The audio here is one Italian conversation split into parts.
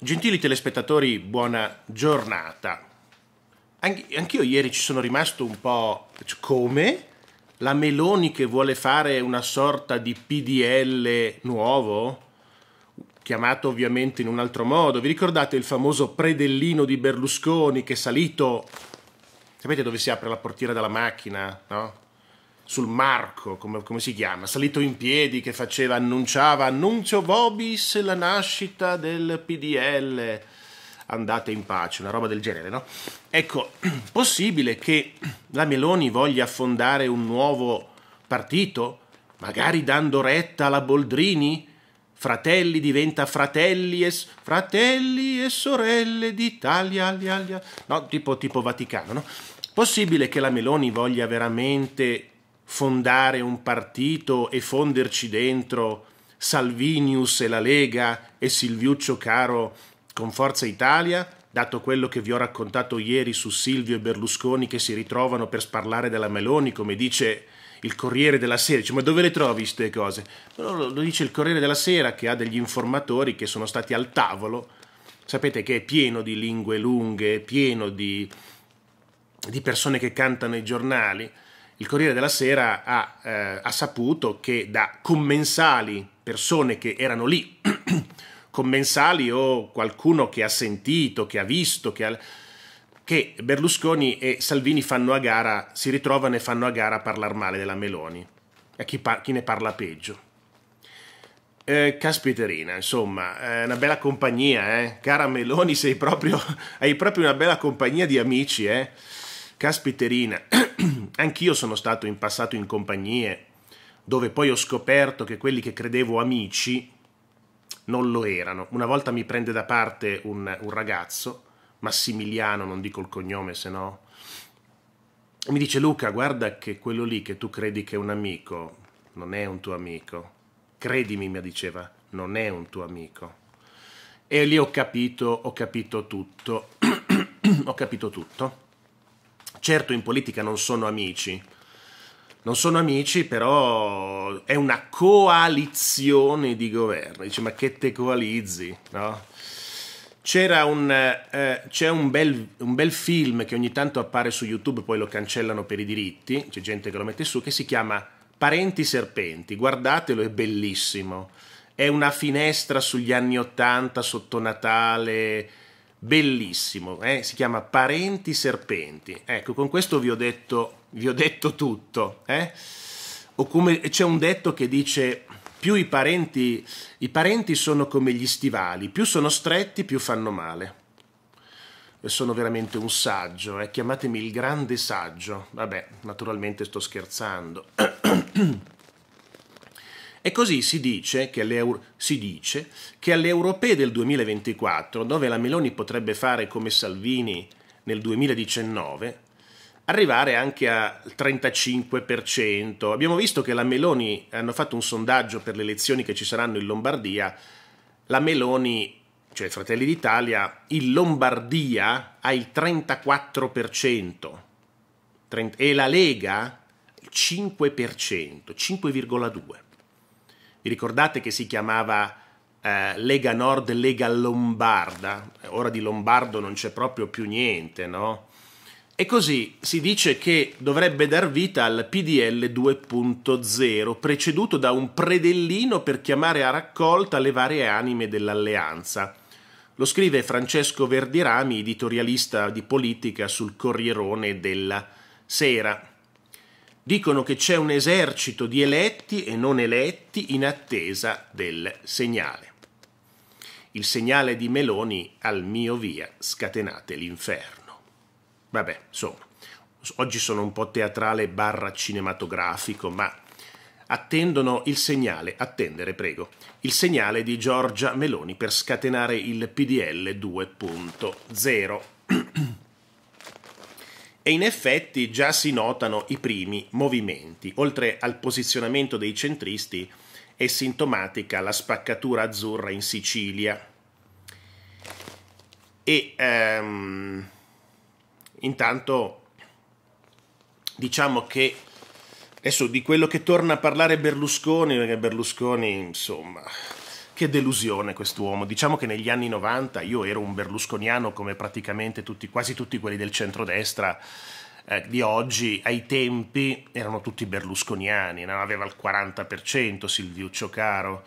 Gentili telespettatori, buona giornata. Anch'io ieri ci sono rimasto un po' come la Meloni che vuole fare una sorta di PDL nuovo, chiamato ovviamente in un altro modo. Vi ricordate il famoso predellino di Berlusconi che è salito? Sapete dove si apre la portiera della macchina, no? sul Marco, come, come, si chiama, salito in piedi che faceva, annunciava annuncio Vobis la nascita del PDL, andate in pace, una roba del genere, no? Ecco, possibile che la Meloni voglia fondare un nuovo partito, magari dando retta alla Boldrini? Fratelli diventa fratelli e, fratelli e sorelle d'Italia, alia, alia. no? Tipo, tipo Vaticano, no? Possibile che la Meloni voglia veramente fondare un partito e fonderci dentro Salvinius e la Lega e Silviuccio Caro con Forza Italia, dato quello che vi ho raccontato ieri su Silvio e Berlusconi che si ritrovano per sparlare della Meloni, come dice il Corriere della Sera, dice, ma dove le trovi queste cose? Lo, dice il Corriere della Sera che ha degli informatori che sono stati al tavolo, sapete che è pieno di lingue lunghe, è pieno di, di persone che cantano i giornali, il Corriere della Sera ha, eh, ha saputo che da commensali, persone che erano lì, commensali o qualcuno che ha sentito, che ha visto, che, ha, che Berlusconi e Salvini fanno a gara, si ritrovano e fanno a gara a parlare male della Meloni. E chi, par- chi ne parla peggio? Eh, caspiterina, insomma, è eh, una bella compagnia, eh? Cara Meloni, sei proprio, hai proprio una bella compagnia di amici, eh? Caspiterina, anch'io sono stato in passato in compagnie dove poi ho scoperto che quelli che credevo amici non lo erano. Una volta mi prende da parte un, un ragazzo, Massimiliano, non dico il cognome se no, e mi dice Luca, guarda che quello lì che tu credi che è un amico non è un tuo amico. Credimi, mi diceva, non è un tuo amico. E lì ho capito, ho capito tutto, ho capito tutto certo in politica non sono amici, non sono amici, però è una coalizione di governo. Dice, ma che te coalizzi? No? C'era un, eh, c'è un bel, un bel, film che ogni tanto appare su YouTube, poi lo cancellano per i diritti, c'è gente che lo mette su, che si chiama Parenti Serpenti. Guardatelo, è bellissimo. È una finestra sugli anni Ottanta, sotto Natale, bellissimo, eh? si chiama Parenti Serpenti. Ecco, con questo vi ho detto, vi ho detto tutto. Eh? O come c'è un detto che dice: più i parenti, i parenti sono come gli stivali, più sono stretti, più fanno male. E sono veramente un saggio, eh? chiamatemi il grande saggio. Vabbè, naturalmente sto scherzando. E così si dice, si dice, che alle europee del 2024, dove la Meloni potrebbe fare come Salvini nel 2019, arrivare anche al 35%. Abbiamo visto che la Meloni, hanno fatto un sondaggio per le elezioni che ci saranno in Lombardia, la Meloni, cioè Fratelli d'Italia, in Lombardia ha il 34% e la Lega il 5%, 5,2% ricordate che si chiamava eh, Lega Nord, Lega Lombarda? Ora di Lombardo non c'è proprio più niente, no? E così si dice che dovrebbe dar vita al PDL 2.0, preceduto da un predellino per chiamare a raccolta le varie anime dell'alleanza. Lo scrive Francesco Verdirami, editorialista di politica sul Corrierone della Sera dicono che c'è un esercito di eletti e non eletti in attesa del segnale. Il segnale di Meloni al mio via, scatenate l'inferno. Vabbè, insomma, oggi sono un po' teatrale barra cinematografico, ma attendono il segnale, attendere prego, il segnale di Giorgia Meloni per scatenare il PDL 2.0. e in effetti già si notano i primi movimenti. Oltre al posizionamento dei centristi è sintomatica la spaccatura azzurra in Sicilia. E ehm, intanto diciamo che adesso di quello che torna a parlare Berlusconi, perché Berlusconi insomma che delusione quest'uomo. Diciamo che negli anni 90 io ero un berlusconiano come praticamente tutti, quasi tutti quelli del centrodestra eh, di oggi, ai tempi erano tutti berlusconiani, no? aveva il 40% Silviuccio Caro.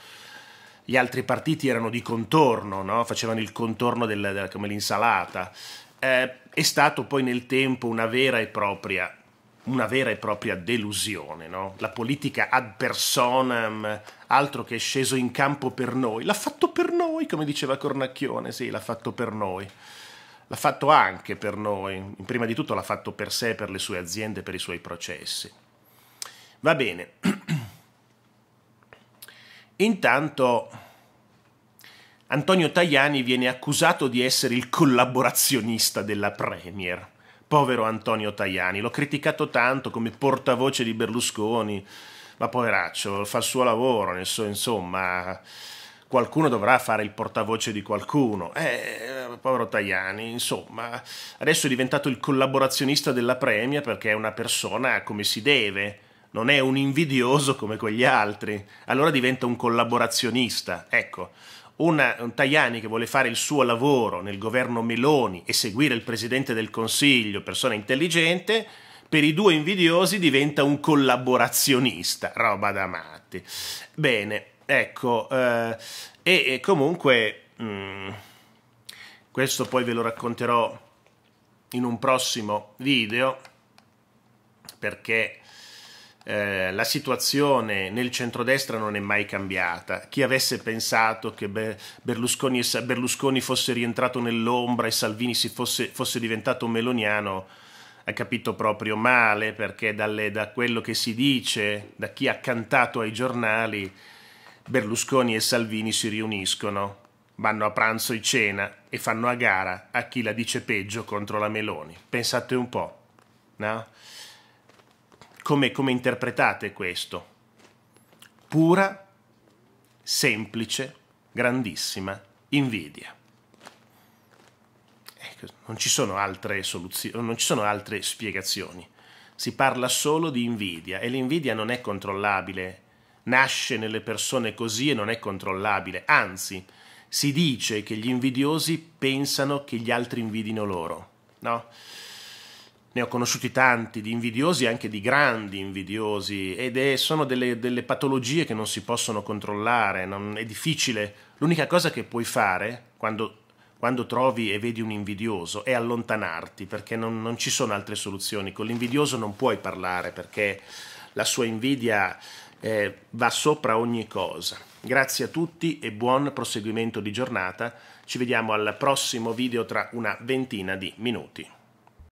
Gli altri partiti erano di contorno, no? facevano il contorno del, del, come l'insalata. Eh, è stato poi nel tempo una vera e propria, vera e propria delusione. No? La politica ad personam altro che è sceso in campo per noi, l'ha fatto per noi, come diceva Cornacchione, sì, l'ha fatto per noi. L'ha fatto anche per noi, prima di tutto l'ha fatto per sé, per le sue aziende, per i suoi processi. Va bene. Intanto Antonio Tajani viene accusato di essere il collaborazionista della Premier. Povero Antonio Tajani, l'ho criticato tanto come portavoce di Berlusconi, ma poveraccio, fa il suo lavoro, insomma, qualcuno dovrà fare il portavoce di qualcuno. Eh, povero Tajani, insomma, adesso è diventato il collaborazionista della Premia perché è una persona come si deve, non è un invidioso come quegli altri, allora diventa un collaborazionista, ecco. Una, un Tajani che vuole fare il suo lavoro nel governo Meloni e seguire il presidente del Consiglio, persona intelligente, per i due invidiosi diventa un collaborazionista, roba da matti. Bene, ecco, eh, e, e, comunque mh, mm, questo poi ve lo racconterò in un prossimo video perché eh, la situazione nel centrodestra non è mai cambiata. Chi avesse pensato che Berlusconi, Berlusconi fosse rientrato nell'ombra e Salvini fosse, fosse diventato meloniano ha capito proprio male perché dalle, da quello che si dice, da chi ha cantato ai giornali, Berlusconi e Salvini si riuniscono, vanno a pranzo e cena e fanno a gara a chi la dice peggio contro la Meloni. Pensate un po', no? Come, come interpretate questo? Pura, semplice, grandissima invidia non ci sono altre soluzioni, non ci sono altre spiegazioni. Si parla solo di invidia e l'invidia non è controllabile, nasce nelle persone così e non è controllabile, anzi si dice che gli invidiosi pensano che gli altri invidino loro, no? ne ho conosciuti tanti di invidiosi, anche di grandi invidiosi, ed è, sono delle, delle, patologie che non si possono controllare, non, è difficile. L'unica cosa che puoi fare quando quando trovi e vedi un invidioso è allontanarti perché non, non ci sono altre soluzioni. Con l'invidioso non puoi parlare perché la sua invidia eh, va sopra ogni cosa. Grazie a tutti e buon proseguimento di giornata. Ci vediamo al prossimo video tra una ventina di minuti.